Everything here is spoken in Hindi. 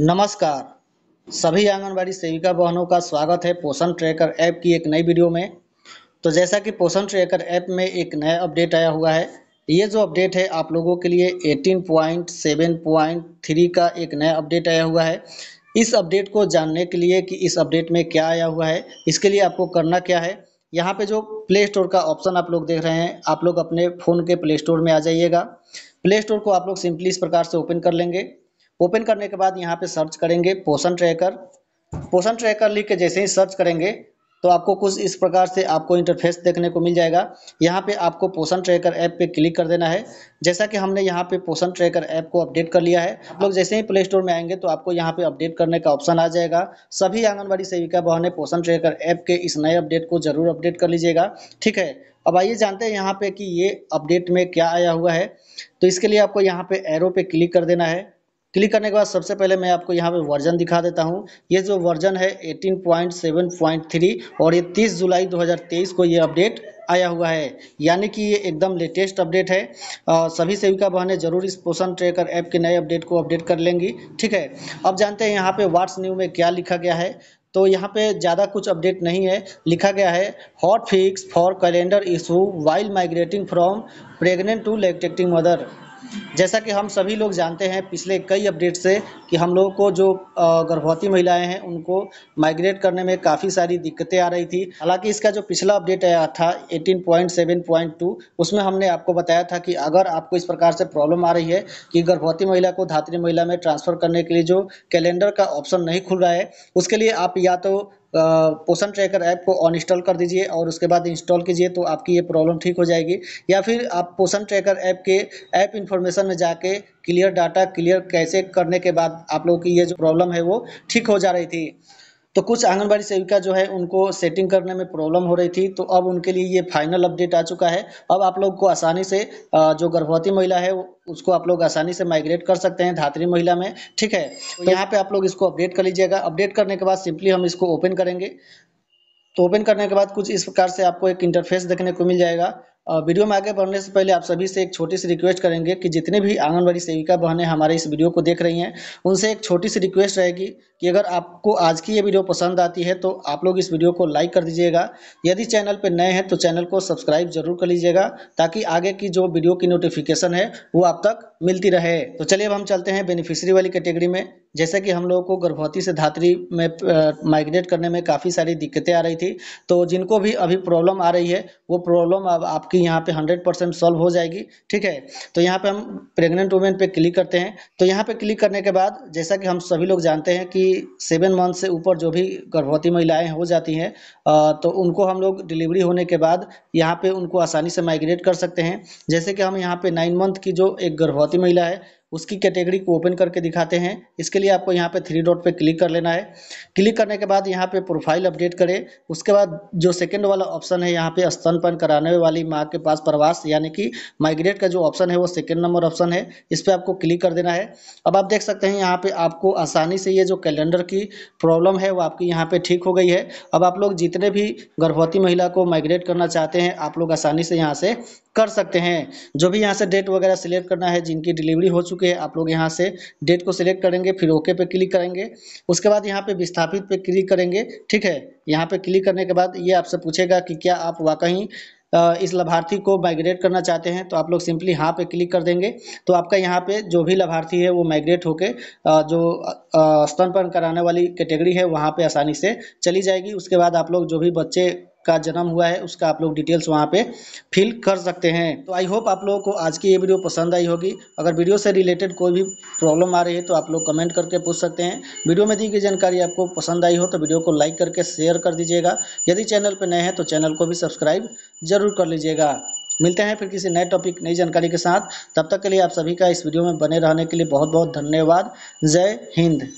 नमस्कार सभी आंगनबाड़ी सेविका बहनों का स्वागत है पोषण ट्रैकर ऐप की एक नई वीडियो में तो जैसा कि पोषण ट्रैकर ऐप में एक नया अपडेट आया हुआ है ये जो अपडेट है आप लोगों के लिए 18.7.3 का एक नया अपडेट आया हुआ है इस अपडेट को जानने के लिए कि इस अपडेट में क्या आया हुआ है इसके लिए आपको करना क्या है यहाँ पे जो प्ले स्टोर का ऑप्शन आप लोग देख रहे हैं आप लोग अपने फ़ोन के प्ले स्टोर में आ जाइएगा प्ले स्टोर को आप लोग सिंपली इस प्रकार से ओपन कर लेंगे ओपन करने के बाद यहाँ पे सर्च करेंगे पोषण ट्रैकर पोषण ट्रैकर लिख के जैसे ही सर्च करेंगे तो आपको कुछ इस प्रकार से आपको इंटरफेस देखने को मिल जाएगा यहाँ पे आपको पोषण ट्रैकर ऐप पे क्लिक कर देना है जैसा कि हमने यहाँ पे पोषण ट्रैकर ऐप को अपडेट कर लिया है लोग जैसे ही प्ले स्टोर में आएंगे तो आपको यहाँ पे अपडेट करने का ऑप्शन आ जाएगा सभी आंगनबाड़ी सेविका बहने पोषण ट्रैकर ऐप के इस नए अपडेट को जरूर अपडेट कर लीजिएगा ठीक है अब आइए जानते हैं यहाँ पे कि ये अपडेट में क्या आया हुआ है तो इसके लिए आपको यहाँ पे एरो पे क्लिक कर देना है क्लिक करने के बाद सबसे पहले मैं आपको यहाँ पे वर्जन दिखा देता हूँ ये जो वर्जन है 18.7.3 और ये 30 जुलाई 2023 को ये अपडेट आया हुआ है यानी कि ये एकदम लेटेस्ट अपडेट है आ, सभी सेविका बहनें जरूर इस पोषण ट्रेकर ऐप के नए अपडेट को अपडेट कर लेंगी ठीक है अब जानते हैं यहाँ पे व्हाट्स न्यू में क्या लिखा गया है तो यहाँ पे ज़्यादा कुछ अपडेट नहीं है लिखा गया है hot fix for calendar issue while migrating from pregnant to lactating mother जैसा कि हम सभी लोग जानते हैं पिछले कई अपडेट से कि हम लोगों को जो गर्भवती महिलाएं हैं उनको माइग्रेट करने में काफ़ी सारी दिक्कतें आ रही थी हालांकि इसका जो पिछला अपडेट आया था 18.7.2 उसमें हमने आपको बताया था कि अगर आपको इस प्रकार से प्रॉब्लम आ रही है कि गर्भवती महिला को धात्री महिला में ट्रांसफ़र करने के लिए जो कैलेंडर का ऑप्शन नहीं खुल रहा है उसके लिए आप या तो पोषण ट्रैकर ऐप को अनइंस्टॉल कर दीजिए और उसके बाद इंस्टॉल कीजिए तो आपकी ये प्रॉब्लम ठीक हो जाएगी या फिर आप पोषण ट्रैकर ऐप के ऐप इन्फॉर्मेशन में जाके क्लियर डाटा क्लियर कैसे करने के बाद आप लोगों की ये जो प्रॉब्लम है वो ठीक हो जा रही थी तो कुछ आंगनबाड़ी सेविका जो है उनको सेटिंग करने में प्रॉब्लम हो रही थी तो अब उनके लिए ये फाइनल अपडेट आ चुका है अब आप लोग को आसानी से जो गर्भवती महिला है उसको आप लोग आसानी से माइग्रेट कर सकते हैं धात्री महिला में ठीक है तो, तो यहाँ पे आप लोग इसको अपडेट कर लीजिएगा अपडेट करने के बाद सिंपली हम इसको ओपन करेंगे तो ओपन करने के बाद कुछ इस प्रकार से आपको एक इंटरफेस देखने को मिल जाएगा वीडियो में आगे बढ़ने से पहले आप सभी से एक छोटी सी रिक्वेस्ट करेंगे कि जितने भी आंगनबाड़ी सेविका बहनें हमारे इस वीडियो को देख रही हैं उनसे एक छोटी सी रिक्वेस्ट रहेगी कि अगर आपको आज की ये वीडियो पसंद आती है तो आप लोग इस वीडियो को लाइक कर दीजिएगा यदि चैनल पर नए हैं तो चैनल को सब्सक्राइब जरूर कर लीजिएगा ताकि आगे की जो वीडियो की नोटिफिकेशन है वो आप तक मिलती रहे तो चलिए अब हम चलते हैं बेनिफिशरी वाली कैटेगरी में जैसे कि हम लोगों को गर्भवती से धात्री में माइग्रेट करने में काफ़ी सारी दिक्कतें आ रही थी तो जिनको भी अभी प्रॉब्लम आ रही है वो प्रॉब्लम अब आपकी यहाँ पे 100 परसेंट सॉल्व हो जाएगी ठीक है तो यहाँ पे हम प्रेग्नेंट वुमेन पे क्लिक करते हैं तो यहाँ पे क्लिक करने के बाद जैसा कि हम सभी लोग जानते हैं कि सेवन मंथ से ऊपर जो भी गर्भवती महिलाएं हो जाती हैं तो उनको हम लोग डिलीवरी होने के बाद यहाँ पे उनको आसानी से माइग्रेट कर सकते हैं जैसे कि हम यहाँ पे नाइन मंथ की जो एक गर्भवती महिला है उसकी कैटेगरी को ओपन करके दिखाते हैं इसके लिए आपको यहाँ पे थ्री डॉट पे क्लिक कर लेना है क्लिक करने के बाद यहाँ पे प्रोफाइल अपडेट करें उसके बाद जो सेकंड वाला ऑप्शन है यहाँ पे स्तनपन कराने वाली माँ के पास प्रवास यानी कि माइग्रेट का जो ऑप्शन है वो सेकेंड नंबर ऑप्शन है इस पर आपको क्लिक कर देना है अब आप देख सकते हैं यहाँ पर आपको आसानी से ये जो कैलेंडर की प्रॉब्लम है वो आपकी यहाँ पर ठीक हो गई है अब आप लोग जितने भी गर्भवती महिला को माइग्रेट करना चाहते हैं आप लोग आसानी से यहाँ से कर सकते हैं जो भी यहाँ से डेट वगैरह सिलेक्ट करना है जिनकी डिलीवरी हो चुकी चुके हैं आप लोग यहाँ से डेट को सिलेक्ट करेंगे फिर ओके पे क्लिक करेंगे उसके बाद यहाँ पे विस्थापित पे क्लिक करेंगे ठीक है यहाँ पे क्लिक करने के बाद ये आपसे पूछेगा कि क्या आप वाकई इस लाभार्थी को माइग्रेट करना चाहते हैं तो आप लोग सिंपली हाँ पे क्लिक कर देंगे तो आपका यहाँ पे जो भी लाभार्थी है वो माइग्रेट होके जो स्तनपन कराने वाली कैटेगरी है वहाँ पे आसानी से चली जाएगी उसके बाद आप लोग जो भी बच्चे का जन्म हुआ है उसका आप लोग डिटेल्स वहाँ पे फिल कर सकते हैं तो आई होप आप लोगों को आज की ये वीडियो पसंद आई होगी अगर वीडियो से रिलेटेड कोई भी प्रॉब्लम आ रही है तो आप लोग कमेंट करके पूछ सकते हैं वीडियो में दी गई जानकारी आपको पसंद आई हो तो वीडियो को लाइक करके शेयर कर दीजिएगा यदि चैनल पर नए हैं तो चैनल को भी सब्सक्राइब जरूर कर लीजिएगा मिलते हैं फिर किसी नए टॉपिक नई जानकारी के साथ तब तक के लिए आप सभी का इस वीडियो में बने रहने के लिए बहुत बहुत धन्यवाद जय हिंद